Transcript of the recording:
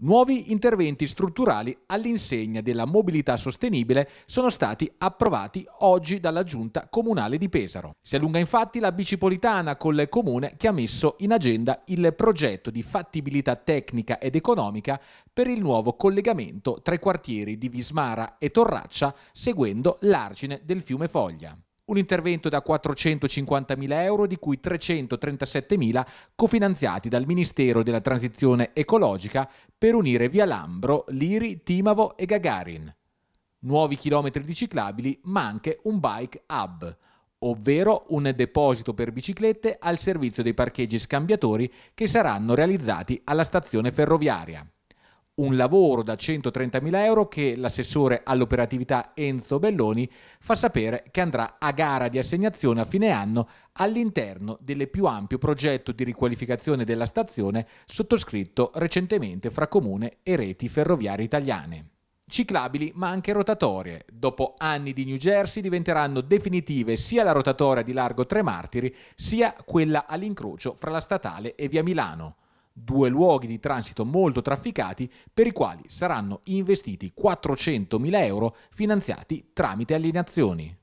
Nuovi interventi strutturali all'insegna della mobilità sostenibile sono stati approvati oggi dalla Giunta Comunale di Pesaro. Si allunga infatti la bicipolitana col comune che ha messo in agenda il progetto di fattibilità tecnica ed economica per il nuovo collegamento tra i quartieri di Vismara e Torraccia seguendo l'argine del fiume Foglia un intervento da 450.000 euro, di cui 337.000 cofinanziati dal Ministero della Transizione Ecologica per unire Via Lambro, Liri, Timavo e Gagarin. Nuovi chilometri di ciclabili, ma anche un bike hub, ovvero un deposito per biciclette al servizio dei parcheggi scambiatori che saranno realizzati alla stazione ferroviaria un lavoro da 130.000 euro che l'assessore all'operatività Enzo Belloni fa sapere che andrà a gara di assegnazione a fine anno all'interno del più ampio progetto di riqualificazione della stazione sottoscritto recentemente fra Comune e reti ferroviarie italiane ciclabili ma anche rotatorie. Dopo anni di New Jersey diventeranno definitive sia la rotatoria di Largo Tre Martiri sia quella all'incrocio fra la statale e via Milano due luoghi di transito molto trafficati per i quali saranno investiti 400.000 euro finanziati tramite alienazioni.